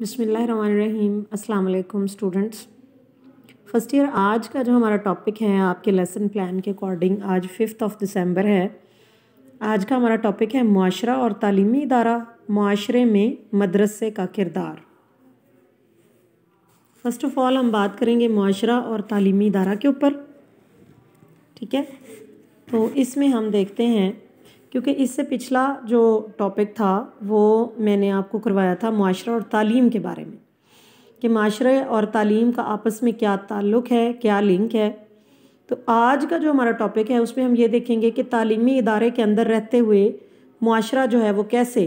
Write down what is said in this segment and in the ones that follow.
बिसमीम अस्सलाम students first year आज का जो हमारा टॉपिक है आपके लेसन प्लान के अकॉर्डिंग आज फिफ्थ ऑफ दिसंबर है आज का हमारा टॉपिक है माशरा और तालीमी इदारा माशरे में मदरसे का किरदार फ़र्स्ट ऑफ़ ऑल हम बात करेंगे माशरा और तालीमी इदारा के ऊपर ठीक है तो इसमें हम देखते हैं क्योंकि इससे पिछला जो टॉपिक था वो मैंने आपको करवाया था माशरा और तालीम के बारे में कि माशरे और तालीम का आपस में क्या ताल्लुक़ है क्या लिंक है तो आज का जो हमारा टॉपिक है उसमें हम ये देखेंगे कि तालीमी इदारे के अंदर रहते हुए माशरा जो है वो कैसे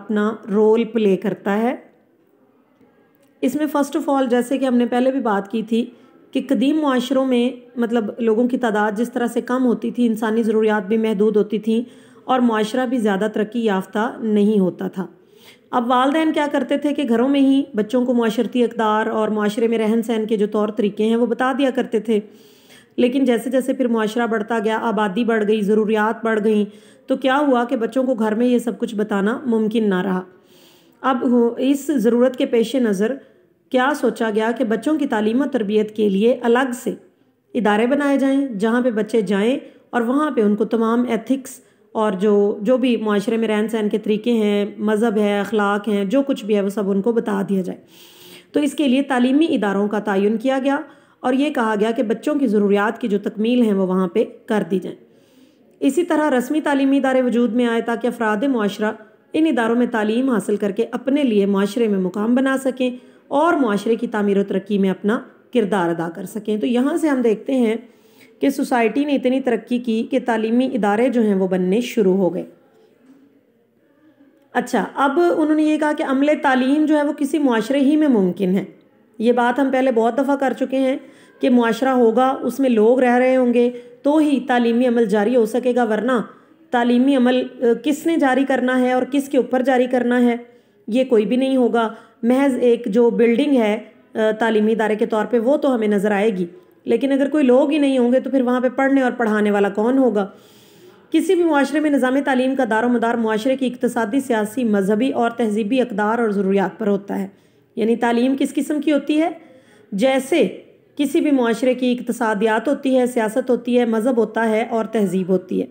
अपना रोल प्ले करता है इसमें फ़र्स्ट ऑफ़ ऑल जैसे कि हमने पहले भी बात की थी कि कदीम माशरों में मतलब लोगों की तादाद जिस तरह से कम होती थी इंसानी ज़रूरियात भी महदूद होती थी और माशरा भी ज़्यादा तरक्की याफ्ता नहीं होता था अब वालदेन क्या करते थे कि घरों में ही बच्चों को माशरती अकदार और माशरे में रहन सहन के जो तौर तरीके हैं वो बता दिया करते थे लेकिन जैसे जैसे फिर माशरा बढ़ता गया आबादी बढ़ गई ज़रूरियात बढ़ गई तो क्या हुआ कि बच्चों को घर में ये सब कुछ बताना मुमकिन ना रहा अब इस ज़रूरत के पेश नज़र क्या सोचा गया कि बच्चों की तालीम और तरबियत के लिए अलग से इदारे बनाए जाएँ जहाँ पर बच्चे जाएँ और वहाँ पर उनको तमाम एथिक्स और जो जो भी माशरे में रहन सहन के तरीके हैं मज़हब है अखलाक हैं जो कुछ भी है वो सब उनको बता दिया जाए तो इसके लिए तलीमी इदारों का तयन किया गया और ये कहा गया कि बच्चों की ज़रूरियात की जो तकमील हैं वो वहाँ पर कर दी जाएँ इसी तरह रस्मी तलीमी इदारे वजूद में आए ताकि अफराद माशरा इन इदारों में तालीम हासिल करके अपने लिए माशरे में मुकाम बना सकें और माशरे की तमीर तरक्की में अपना किरदार अदा कर सकें तो यहाँ से हम देखते हैं कि सोसाइटी ने इतनी तरक्की की कि तालीमी इदारे जो हैं वो बनने शुरू हो गए अच्छा अब उन्होंने ये कहा कि अमल तालीम जो है वो किसी माशरे ही में मुमकिन है ये बात हम पहले बहुत दफ़ा कर चुके हैं कि माशरा होगा उसमें लोग रह रहे होंगे तो ही तालीमी अमल जारी हो सकेगा वरना तालीमी अमल किसने जारी करना है और किसके ऊपर जारी करना है ये कोई भी नहीं होगा महज एक जो बिल्डिंग है तालीमी इदारे के तौर पे वो तो हमें नज़र आएगी लेकिन अगर कोई लोग ही नहीं होंगे तो फिर वहाँ पर पढ़ने और पढ़ाने वाला कौन होगा किसी भी माशरे में निज़ाम तलीम का दारो मदार माशरे की इकतदी सियासी मजहबी और तहजीबी अकदार और ज़रूरियात पर होता है यानी तालीम किस किस्म की होती है जैसे किसी भी माशरे की इकतसदियात होती है सियासत होती है मज़हब होता है और तहजीब होती है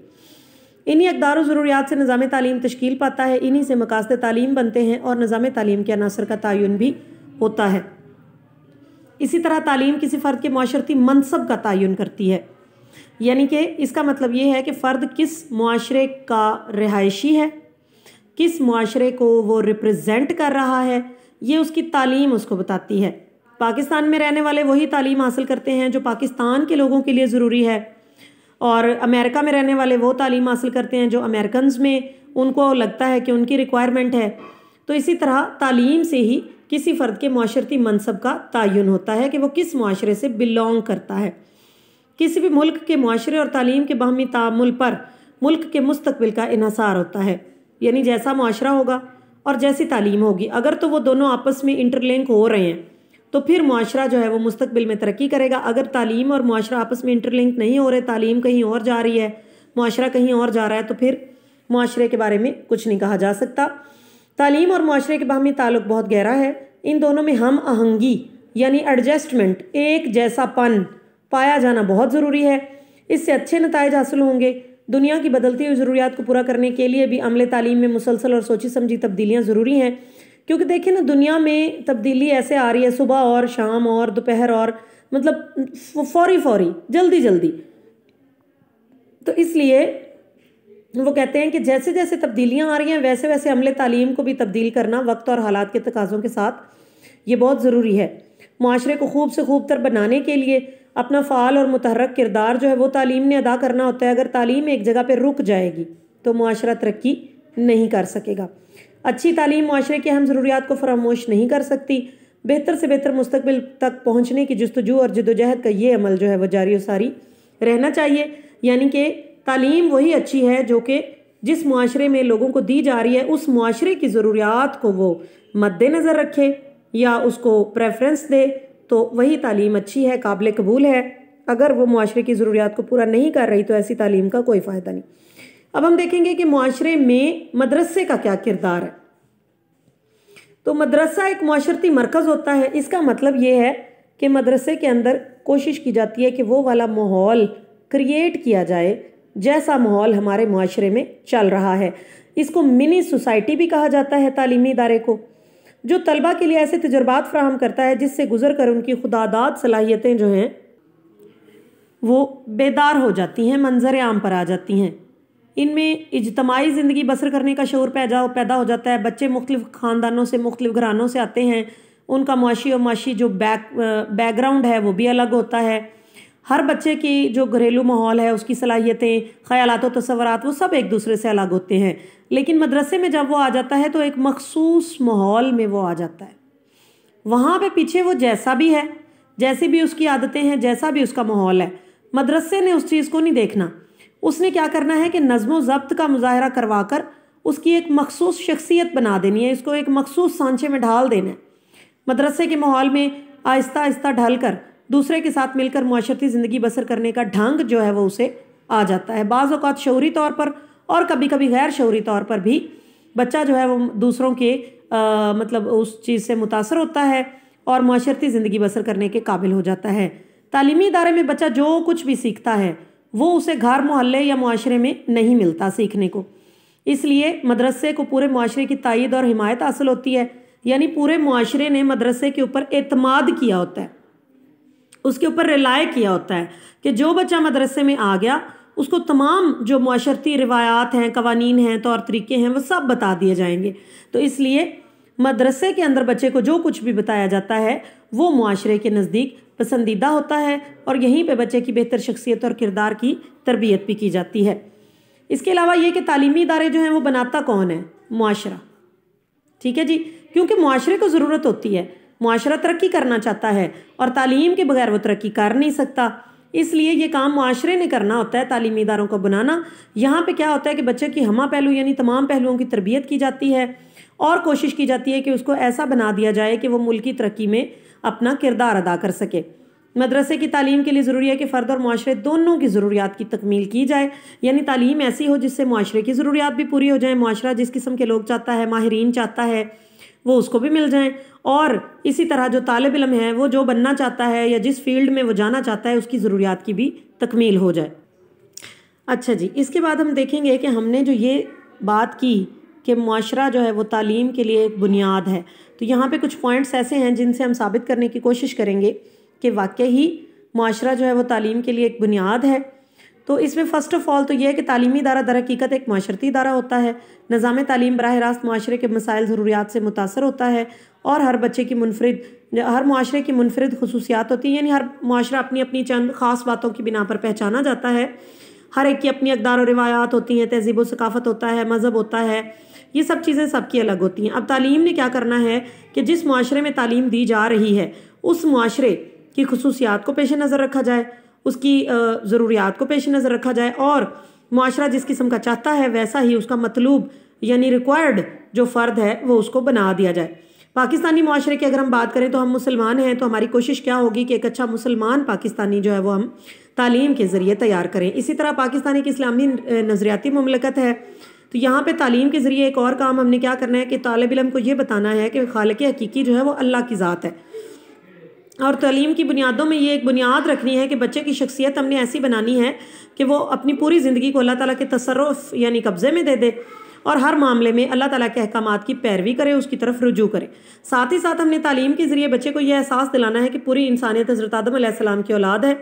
इन्हीं अकदार ज़रूरियात से निज़ाम तलीम तश्कील पाता है इन्हीं से मकासद तालीम बनते हैं और निज़ाम तलीम के अनासर का तयन भी होता है इसी तरह तालीम किसी फ़र्द के माशरती मनसब का तयन करती है यानी कि इसका मतलब ये है कि फ़र्द किस माशरे का रिहायशी है किस माशरे को वो रिप्रजेंट कर रहा है ये उसकी तालीम उसको बताती है पाकिस्तान में रहने वाले वही तालीम हासिल करते हैं जो पाकिस्तान के लोगों के लिए ज़रूरी है और अमेरिका में रहने वाले वो तालीम हासिल करते हैं जो अमेरिकन में उनको लगता है कि उनकी रिक्वायरमेंट है तो इसी तरह तालीम से ही किसी फ़र्द के माशरती मनसब का तयन होता है कि वो किस माशरे से बिलोंग करता है किसी भी मुल्क के माशरे और तालीम के बाहमी तामुल पर मुल्क के मुस्तबिल का इसार होता है यानी जैसा माशरा होगा और जैसी तालीम होगी अगर तो वो दोनों आपस में इंटरलिंक हो रहे हैं तो फिर माशरा जो है वो मुस्तबिल में तरक्की करेगा अगर तालीम और माशरा आपस में इंटरलिंक नहीं हो रहे तालीम कहीं और जा रही है माशरा कहीं और जा रहा है तो फिर माशरे के बारे में कुछ नहीं कहा जा सकता तालीम और माशरे के बाहमी ताल्लुक बहुत गहरा है इन दोनों में हम आहंगी यानी एडजस्टमेंट एक जैसापन पाया जाना बहुत ज़रूरी है इससे अच्छे नतज हासिल होंगे दुनिया की बदलती हुई ज़रूरियात को पूरा करने के लिए भी अमले तालीम में मुसलसल और सोची समझी तब्दीलियाँ ज़रूरी हैं क्योंकि देखिए ना दुनिया में तब्दीली ऐसे आ रही है सुबह और शाम और दोपहर और मतलब फौरी फौरी जल्दी जल्दी तो इसलिए वो कहते हैं कि जैसे जैसे तब्दीलियाँ आ रही हैं वैसे वैसे अमले तालीम को भी तब्दील करना वक्त और हालात के तकाज़ों के साथ ये बहुत ज़रूरी है माशरे को खूब से खूब तर बनाने के लिए अपना फ़ाल और मतहरक किरदार जो है वो तालीम ने अदा करना होता है अगर तालीम एक जगह पर रुक जाएगी तो माशरा तरक्की नहीं कर सकेगा अच्छी तालीम माशरे के अहम ज़रूरियात को फरामोश नहीं कर सकती बेहतर से बेहतर मुस्तबिल तक पहुँचने की जस्तजू और जदोजहद का ये अमल जो है वह जारी सारी रहना चाहिए यानी कि तालीम वही अच्छी है जो कि जिस माशरे में लोगों को दी जा रही है उस माशरे की ज़रूरियात को वो मद्देनज़र रखे या उसको प्रेफरेंस दे तो वही तालीम अच्छी है काबिल कबूल है अगर वो माशरे की ज़रूरियात को पूरा नहीं कर रही तो ऐसी तालीम का कोई फ़ायदा नहीं अब हम देखेंगे कि माशरे में मदरसे का क्या किरदार है तो मदरसा एक माशरती मरकज़ होता है इसका मतलब ये है कि मदरसे के अंदर कोशिश की जाती है कि वो वाला माहौल क्रिएट किया जाए जैसा माहौल हमारे माशरे में चल रहा है इसको मिनी सोसाइटी भी कहा जाता है तालीमी इदारे को जो तलबा के लिए ऐसे तजुर्बात फ्राहम करता है जिससे गुजर कर उनकी खुदादाद सलाहियतें जो हैं वो बेदार हो जाती हैं मंजर आम पर आ जाती हैं इनमें इजतमाही ज़िंदगी बसर करने का शौर पैदा पैदा हो जाता है बच्चे मुख्तु ख़ानदानों से मुख्तलिफ घरानों से आते हैं उनका मुआशी और माशी जो बैक बैकग्राउंड है वो भी अलग होता है हर बच्चे की जो घरेलू माहौल है उसकी सलाहियतें ख्याल तस्वरत वो सब एक दूसरे से अलग होते हैं लेकिन मदरसे में जब वो आ जाता है तो एक मखसूस माहौल में वो आ जाता है वहाँ पे पीछे वो जैसा भी है जैसी भी उसकी आदतें हैं जैसा भी उसका माहौल है मदरसे ने उस चीज़ को नहीं देखना उसने क्या करना है कि नज़म ज़ब्त का मुजाहरा करवा कर उसकी एक मखसूस शख्सियत बना देनी है इसको एक मखसूस सांचे में ढाल देना है मदरसे के माहौल में आहिस्ता आहिस्ता ढल कर दूसरे के साथ मिलकर माशरती ज़िंदगी बसर करने का ढंग जो है वो उसे आ जाता है बाज़ अवत शौरी तौर पर और कभी कभी गैर शौरी तौर पर भी बच्चा जो है वो दूसरों के आ, मतलब उस चीज़ से मुतासर होता है और माशरती ज़िंदगी बसर करने के काबिल हो जाता है तालीमी इदारे में बच्चा जो कुछ भी सीखता है वो उसे घर मोहल्ले या माशरे में नहीं मिलता सीखने को इसलिए मदरसे को पूरे माशरे की तइद और हिमायत हासिल होती है यानी पूरे माशरे ने मदरसे के ऊपर अतमाद किया होता है उसके ऊपर रिलाय किया होता है कि जो बच्चा मदरसे में आ गया उसको तमाम जो माशरती रवायात हैं कवानीन हैं तौर तरीके हैं वो सब बता दिए जाएंगे तो इसलिए मदरसे के अंदर बच्चे को जो कुछ भी बताया जाता है वो माशरे के नज़दीक पसंदीदा होता है और यहीं पे बच्चे की बेहतर शख्सियत और किरदार की तरबियत भी की जाती है इसके अलावा ये कि तालीमी इदारे जो हैं वो बनाता कौन है माशरा ठीक है जी क्योंकि माशरे को ज़रूरत होती है माशरा तरक्की करना चाहता है और तालीम के बगैर वो तरक्की कर नहीं सकता इसलिए ये काम माशरे ने करना होता है तालीमी इदारों को बनाना यहाँ पे क्या होता है कि बच्चे की हमा पहलू यानी तमाम पहलुओं की तरबियत की जाती है और कोशिश की जाती है कि उसको ऐसा बना दिया जाए कि वो मुल्क की तरक्की में अपना किरदार अदा कर सके मदरसे की तालीम के लिए ज़रूरी है कि फ़र्द और माशरे दोनों की ज़रूरियात की तकमील की जाए यानी तालीम ऐसी हो जिससे माशरे की ज़रूरियात भी पूरी हो जाए माशरा जिस किस्म के लोग चाहता है माहरीन चाहता है वो उसको भी मिल जाएं और इसी तरह जो तालब इलम है वो जो बनना चाहता है या जिस फील्ड में वो जाना चाहता है उसकी ज़रूरियात की भी तकमील हो जाए अच्छा जी इसके बाद हम देखेंगे कि हमने जो ये बात की कि माशरा जो है वो तालीम के लिए एक बुनियाद है तो यहाँ पे कुछ पॉइंट्स ऐसे हैं जिनसे हम साबित करने की कोशिश करेंगे कि वाकई ही माशरा जो है वो तालीम के लिए एक बुनियाद है तो इसमें फ़र्स्ट ऑफ़ ऑल तो यह है कि तालीमी इदारा दर हकीकत एक माशरती इदारा होता है निज़ाम तालीम बरह रास्त माशरे के मसाइल ज़रूरियात से मुतासर होता है और हर बच्चे की मुनफरद हर माशरे की मुनफरद खसूसियात होती हैं यानी हर माशरा अपनी अपनी चंद ख़ास बातों की बिना पर पहचाना जाता है हर एक की अपनी अकदार और रिवायात होती हैं तहजीब व सकाफ़त होता है मज़हब होता है ये सब चीज़ें सबकी अलग होती हैं अब तालीम ने क्या करना है कि जिस माशरे में तालीम दी जा रही है उस माशरे की खसूसियात को पेश नज़र रखा जाए उसकी ज़रूरियात को पेश नज़र रखा जाए और माशरा जिस किस्म का चाहता है वैसा ही उसका मतलूब यानी रिक्वायर्ड जो फ़र्द है वो उसको बना दिया जाए पाकिस्तानी माशरे की अगर हम बात करें तो हम मुसलमान हैं तो हमारी कोशिश क्या होगी कि एक अच्छा मुसलमान पाकिस्तानी जो है वो हम तालीम के ज़रिए तैयार करें इसी तरह पाकिस्तान एक इस्लामी नज़रियाती ममलकत है तो यहाँ पे तालीम के ज़रिए एक और काम हमने क्या करना है कि तालब इलम को ये बताना है कि खालिक हकीकी जो है वो अल्लाह की ज़ात है और तलीम की बुनियादों में ये एक बुनियाद रखनी है कि बच्चे की शख्सियत हमने ऐसी बनानी है कि वो अपनी पूरी ज़िंदगी को अल्लाह ताला के तसरफ़ यानी कब्ज़े में दे दे और हर मामले में अल्लाह ताला के अहकाम की पैरवी करे उसकी तरफ रुजू करे साथ ही साथ हमने तालीम के ज़रिए बच्चे को यह एहसास दिलाना है कि पूरी इंसानियत हज़रत आदम की औलाद है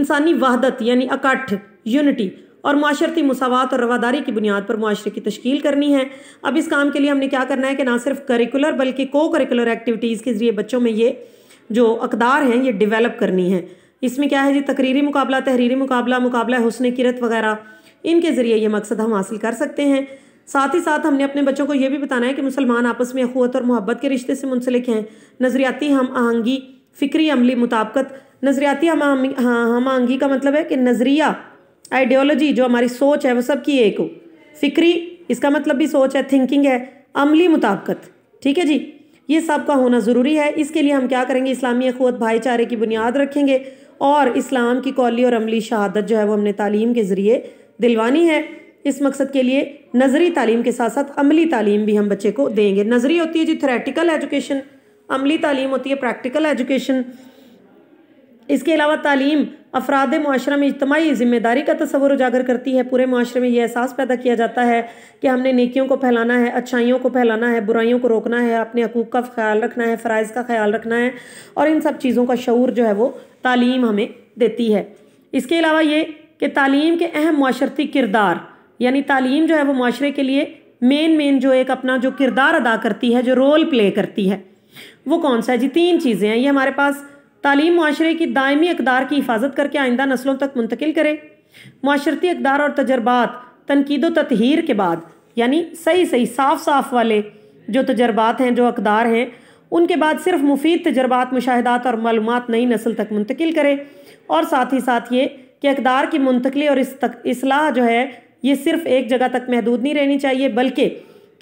इंसानी वहदत यानी इकट्ठ यूनिटी और माशरती मसावत और रवादारी की बुनियाद पर माशरे की तश्कील करनी है अब इस काम के लिए हमने क्या करना है कि ना सिर्फ करिकुलर बल्कि को करिकुलर एक्टिविटीज़ के ज़रिए बच्चों में ये जो अकदार हैं ये डेवलप करनी है इसमें क्या है जी तकरीरी मुकाबला तहरीरी मुकाबला मुकाबला हुसन किरत वगैरह इनके ज़रिए ये मकसद हम हासिल कर सकते हैं साथ ही साथ हमने अपने बच्चों को ये भी बताना है कि मुसलमान आपस में अखवत और मोहब्बत के रिश्ते से मुंसलिक हैं नज़रियाती हम आहंगी फ़िक्री अमली मुताबकत नज़रियाती हम हाँ, हम आहंगी का मतलब है कि नज़रिया आइडियोलॉजी जो हमारी सोच है वो सब की एक हो फ़िक्री इसका मतलब भी सोच है थिंकिंग है अमली मुताबकत ठीक है जी ये सब का होना ज़रूरी है इसके लिए हम क्या करेंगे इस्लामी अखवत भाईचारे की बुनियाद रखेंगे और इस्लाम की कौली और अमली शहादत जो है वो हमने तालीम के ज़रिए दिलवानी है इस मकसद के लिए नज़री तालीम के साथ साथ अमली तालीम भी हम बच्चे को देंगे नज़री होती है जी थ्रेटिकल एजुकेशन अमली तालीम होती है प्रैक्टिकल एजुकेशन इसके अलावा तालीम अफराद माशरा में इजमाही ज़िम्मेदारी का तस्वर उजागर करती है पूरे माशरे में यह एहसास पैदा किया जाता है कि हमने नेकियों को फैलाना है अच्छाइयों को फैलाना है बुराइयों को रोकना है अपने हकूक़ का ख्याल रखना है फ़रज़ का ख्याल रखना है और इन सब चीज़ों का शूर जो है वो तालीम हमें देती है इसके अलावा ये कि तालीम के अहम माशरती किरदार यानी तालीम जो है वो माशरे के लिए मेन मेन जो एक अपना जो किरदार अदा करती है जो रोल प्ले करती है वो कौन सा है जी तीन चीज़ें हैं ये हमारे पास तालीम माशरे की दायमी अकदार की हिफाजत करके आइंदा नस्लों तक मुंतकिल करे माशरती अकदार और तजर्बात तनकीद ततहर के बाद यानी सही सही साफ साफ वाले जो तजर्बात हैं जो अकदार हैं उनके बाद सिर्फ मुफीद तजर्बात मुशाहदात और मालूम नई नस्ल तक मुंतकिल करे और साथ ही साथ ये कि अकदार की मुंतकली और इस तक असलाह जो है ये सिर्फ एक जगह तक महदूद नहीं रहनी चाहिए बल्कि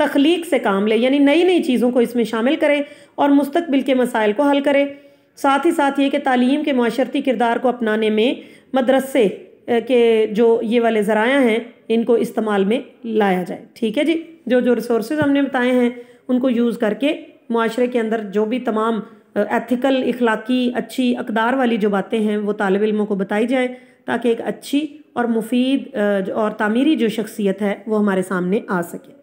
तख्लीक से काम ले यानी नई नई चीज़ों को इसमें शामिल करें और मुस्तबिल के मसाइल को हल करें साथ ही साथ ये कि तालीम के माशरती किरदार को अपनाने में मदरसे के जो ये वाले ज़राया हैं इनको इस्तेमाल में लाया जाए ठीक है जी जो जो रिसोर्स हमने बताए हैं उनको यूज़ करके माशरे के अंदर जो भी तमाम एथिकल इखलाकी अच्छी अकदार वाली जो बातें हैं वो तालब इलमों को बताई जाएँ ताकि एक अच्छी और मुफीद और तामीरी जो शख्सियत है वो हमारे सामने आ सके